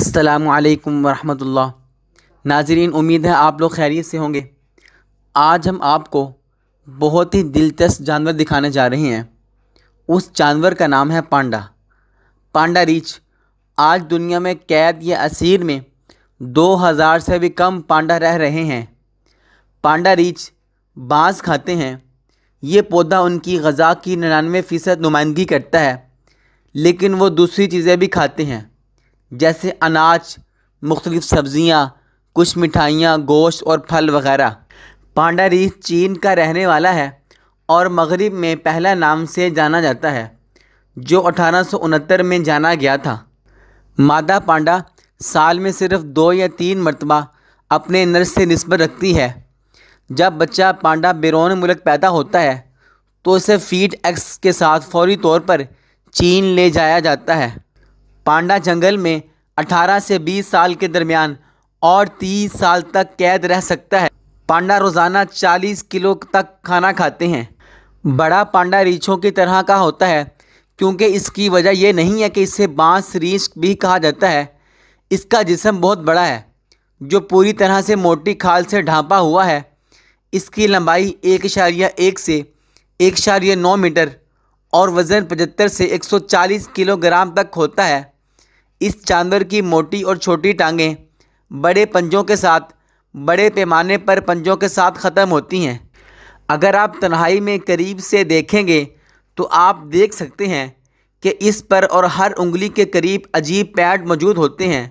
असलकम वरहमतुल्ला नाजरीन उम्मीद है आप लोग खैरियत से होंगे आज हम आपको बहुत ही दिलचस्प जानवर दिखाने जा रहे हैं उस जानवर का नाम है पांडा पांडा रीछ आज दुनिया में कैद या असीर में 2000 से भी कम पांडा रह रहे हैं पांडा रीछ बांस खाते हैं ये पौधा उनकी गज़ा की निन्यानवे फ़ीसद नुमाइंदगी करता है लेकिन वो दूसरी चीज़ें भी खाते हैं जैसे अनाज मुख्तलिफ़ सब्ज़ियाँ कुछ मिठाइयाँ गोश्त और फल वगैरह पांडा रीस चीन का रहने वाला है और मगरब में पहला नाम से जाना जाता है जो अठारह में जाना गया था मादा पांडा साल में सिर्फ दो या तीन मरतबा अपने नर से नस्बत रखती है जब बच्चा पांडा बैरून मुल्क पैदा होता है तो उसे फीड एक्स के साथ फौरी तौर पर चीन ले जाया जाता है पांडा जंगल में 18 से 20 साल के दरमियान और 30 साल तक कैद रह सकता है पांडा रोज़ाना 40 किलो तक खाना खाते हैं बड़ा पांडा रीछों की तरह का होता है क्योंकि इसकी वजह यह नहीं है कि इसे बांस रीछ भी कहा जाता है इसका जिसम बहुत बड़ा है जो पूरी तरह से मोटी खाल से ढांपा हुआ है इसकी लंबाई एक इशारिया एक से एक इशारिया नौ मीटर और वज़न पचहत्तर से एक सौ चालीस किलोग्राम तक होता है इस जानवर की मोटी और छोटी टांगें बड़े पंजों के साथ बड़े पैमाने पर पंजों के साथ ख़त्म होती हैं अगर आप तन्हाई में करीब से देखेंगे तो आप देख सकते हैं कि इस पर और हर उंगली के करीब अजीब पैड मौजूद होते हैं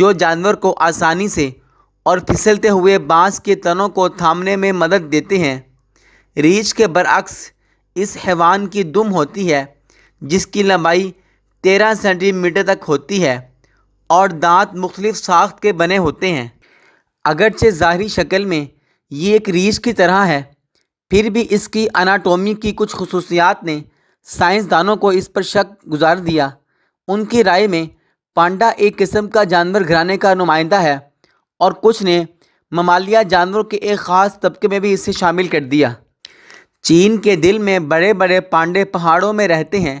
जो जानवर को आसानी से और फिसलते हुए बांस के तनों को थामने में मदद देते हैं रीछ के बरअक्स इस हैवान की दुम होती है जिसकी लंबाई तेरह सेंटीमीटर तक होती है और दांत मुख्तलिफ साख्त के बने होते हैं अगरचे ज़ाहरी शक्ल में ये एक रीछ की तरह है फिर भी इसकी अनाटोमी की कुछ खसूसियात ने साइंसदानों को इस पर शक गुजार दिया उनकी राय में पांडा एक किस्म का जानवर घराने का नुमाइंदा है और कुछ ने ममालिया जानवरों के एक ख़ास तबके में भी इसे शामिल कर दिया चीन के दिल में बड़े बड़े पांडे पहाड़ों में रहते हैं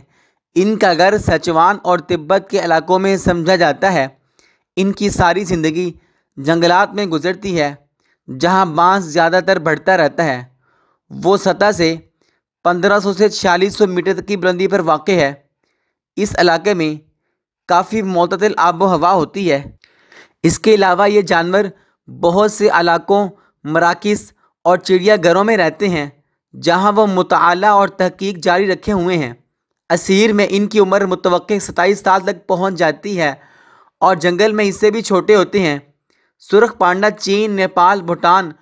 इनका घर सचवान और तिब्बत के इलाकों में समझा जाता है इनकी सारी ज़िंदगी जंगलात में गुजरती है जहाँ बांस ज़्यादातर बढ़ता रहता है वो सतह से 1500 से 4600 मीटर तक की बुलंदी पर वाक़ है इस इलाके में काफ़ी मतदल आबो हवा होती है इसके अलावा ये जानवर बहुत से इलाकों मराकस और चिड़ियाघरों में रहते हैं जहाँ वो मुताला और तहकीक जारी रखे हुए हैं असीर में इनकी उम्र मुतव सताईस साल तक पहुंच जाती है और जंगल में इससे भी छोटे होते हैं सुरख पांडा चीन नेपाल भूटान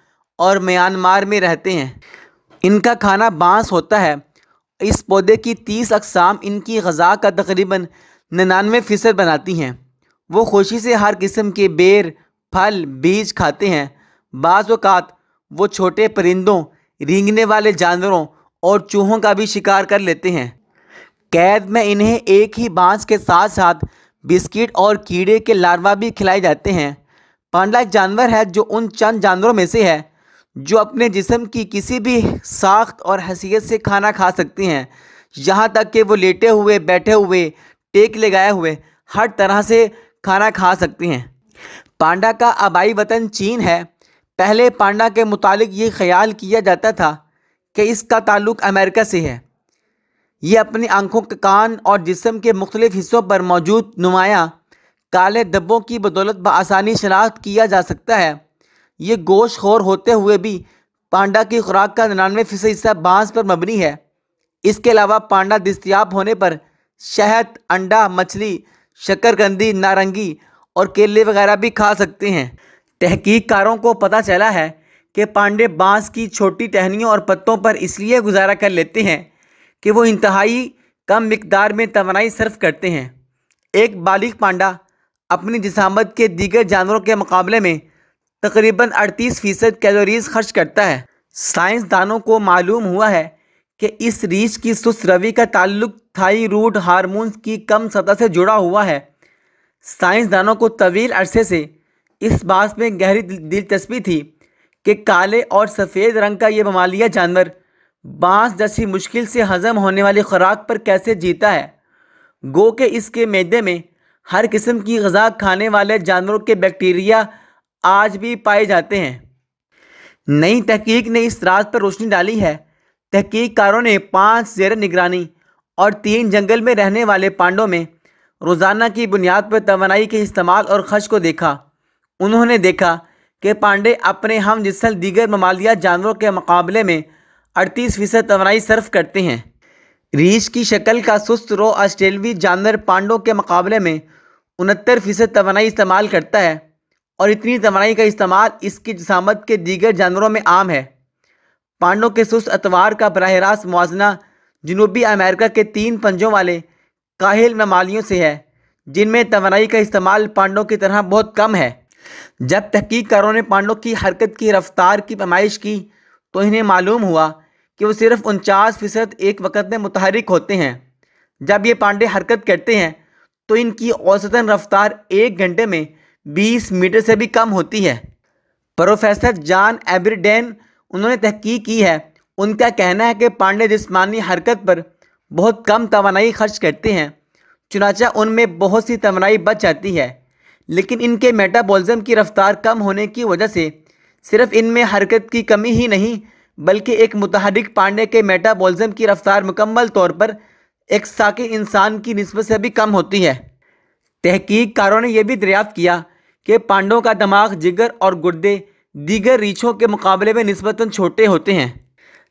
और म्यांमार में रहते हैं इनका खाना बांस होता है इस पौधे की तीस अकसाम इनकी गज़ा का तकरीबन निन्यानवे फ़ीसद बनाती हैं वो खुशी से हर किस्म के बेर फल बीज खाते हैं बाज़ात वो छोटे परिंदों रेंगने वाले जानवरों और चूहों का भी शिकार कर लेते हैं कैद में इन्हें एक ही बांस के साथ साथ बिस्किट और कीड़े के लार्वा भी खिलाए जाते हैं पांडा एक जानवर है जो उन चंद जानवरों में से है जो अपने जिसम की किसी भी साख्त और हैसियत से खाना खा सकती हैं यहाँ तक कि वो लेटे हुए बैठे हुए टेक लगाए हुए हर तरह से खाना खा सकती हैं पांडा का आबाई वतन चीन है पहले पांडा के मुतालिक ये ख्याल किया जाता था कि इसका ताल्लुक अमेरिका से है ये अपनी आंखों के कान और जिसम के मुख्तलिफ हिस्सों पर मौजूद नुमाया काले दब्बों की बदौलत बसानी शनाख्त किया जा सकता है ये गोश खोर होते हुए भी पांडा की खुराक का निन्यानवे फ़ीसद हिस्सा बाँस पर मबनी है इसके अलावा पांडा दस्तियाब होने पर शहद अंडा मछली शक्करकंदी नारंगी और केले वगैरह भी खा सकते हैं तहकीकारों को पता चला है कि पांडे बांस की छोटी टहनियों और पत्तों पर इसलिए गुजारा कर लेते हैं कि वो इंतहाई कम मकदार में तोानाई सर्फ करते हैं एक बालिक पांडा अपनी जिसामत के दीगर जानवरों के मुकाबले में तकरीबन 38 फ़ीसद कैलोरीज खर्च करता है साइंसदानों को मालूम हुआ है कि इस रीछ की सुस्त रवि का ताल्लुक थाई रूट हारमोन्स की कम सतह से जुड़ा हुआ है साइंसदानों को तवील अरसे से इस बात में गहरी दिलचस्पी थी कि काले और सफ़ेद रंग का ये ममालिया जानवर बांस जैसी मुश्किल से हजम होने वाली खुराक पर कैसे जीता है गो के इसके मैदे में हर किस्म की गजा खाने वाले जानवरों के बैक्टीरिया आज भी पाए जाते हैं नई तहकीक ने इस रात पर रोशनी डाली है तहकीकारों ने पाँच जेर निगरानी और तीन जंगल में रहने वाले पांडों में रोज़ाना की बुनियाद पर तोानाई के इस्तेमाल और खर्च को देखा उन्होंने देखा कि पांडे अपने हम जिसल दीगर ममालिया जानवरों के मुकाबले में अड़तीस फीसद तोनाई सर्फ करते हैं रीछ की शक्ल का सुस्त रो आस्ट्रेलवी जानवर पांडों के मुकाबले में उनहत्तर फीसद तोनाई इस्तेमाल करता है और इतनी तोनाई का इस्तेमाल इसकी जसामत के दीगर जानवरों में आम है पांडों के सुस्त अतवार का बरह रास्त मुजना जनूबी अमेरिका के तीन पंजों वाले काहिल ममालियों से है जिनमें तोनाई का इस्तेमाल पांडों की तरह बहुत कम है जब तहकीकारों ने पांडों की हरकत की रफ्तार की पैमाइश की तो इन्हें मालूम हुआ कि वो सिर्फ उनचास फीसद एक वक्त में मुतहरक होते हैं जब ये पांडे हरकत करते हैं तो इनकी औसतन रफ्तार एक घंटे में 20 मीटर से भी कम होती है प्रोफेसर जान एब्रिडेन उन्होंने तहकीक की है उनका कहना है कि पांडे जिसमानी हरकत पर बहुत कम तोानाई खर्च करते हैं चुनाचा उनमें बहुत सी तोानाई बच जाती है लेकिन इनके मेटाबॉलिज्म की रफ्तार कम होने की वजह से सिर्फ इनमें हरकत की कमी ही नहीं बल्कि एक मुतहरक पांडे के मेटाबॉलिज्म की रफ्तार मुकम्मल तौर पर एक साकी इंसान की नस्बत से भी कम होती है तहकीकारों ने यह भी दरियाफ्त किया कि पांडों का दिमाग जिगर और गुर्दे दीगर रीछों के मुकाबले में नस्बता छोटे होते हैं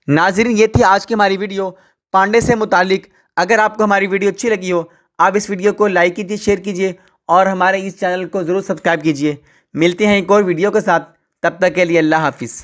नाजरीन ये थी आज की हमारी वीडियो पांडे से मुतालिक अगर आपको हमारी वीडियो अच्छी लगी हो आप इस वीडियो को लाइक कीजिए शेयर कीजिए और हमारे इस चैनल को ज़रूर सब्सक्राइब कीजिए मिलते हैं एक और वीडियो के साथ तब तक के लिए अल्लाह हाफिज़